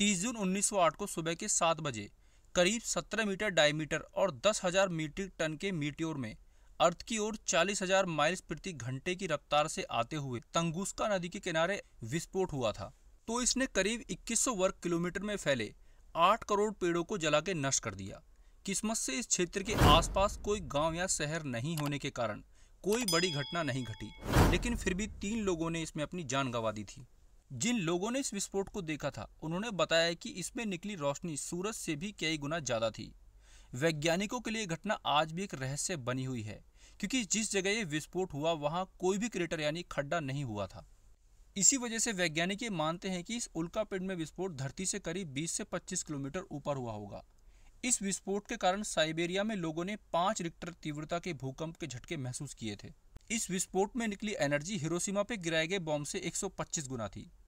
30 जून 1908 को सुबह के सात बजे करीब 17 मीटर डायमीटर और 10,000 मीट्रिक टन के मीटियोर में अर्थ की ओर 40,000 माइल्स प्रति घंटे की रफ्तार से आते हुए तंगुस्का नदी के किनारे विस्फोट हुआ था तो इसने करीब 2100 वर्ग किलोमीटर में फैले 8 करोड़ पेड़ों को जला के नष्ट कर दिया किस्मत से इस क्षेत्र के आसपास कोई गांव या शहर नहीं होने के कारण कोई बड़ी घटना नहीं घटी लेकिन फिर भी तीन लोगों ने इसमें अपनी जान गंवा दी थी जिन लोगों ने इस विस्फोट को देखा था उन्होंने बताया कि इसमें निकली रोशनी सूरज से भी कई गुना ज़्यादा थी वैज्ञानिकों के लिए घटना आज भी एक रहस्य बनी हुई है क्योंकि जिस जगह ये विस्फोट हुआ वहां कोई भी क्रेटर यानी खड्डा नहीं हुआ था इसी वजह से वैज्ञानिक ये मानते हैं कि इस पिंड में विस्फोट धरती से करीब 20 से 25 किलोमीटर ऊपर हुआ होगा इस विस्फोट के कारण साइबेरिया में लोगों ने पांच रिक्टर तीव्रता के भूकंप के झटके महसूस किए थे इस विस्फोट में निकली एनर्जी हिरोशिमा पे गिराए गए बॉम्ब से 125 गुना थी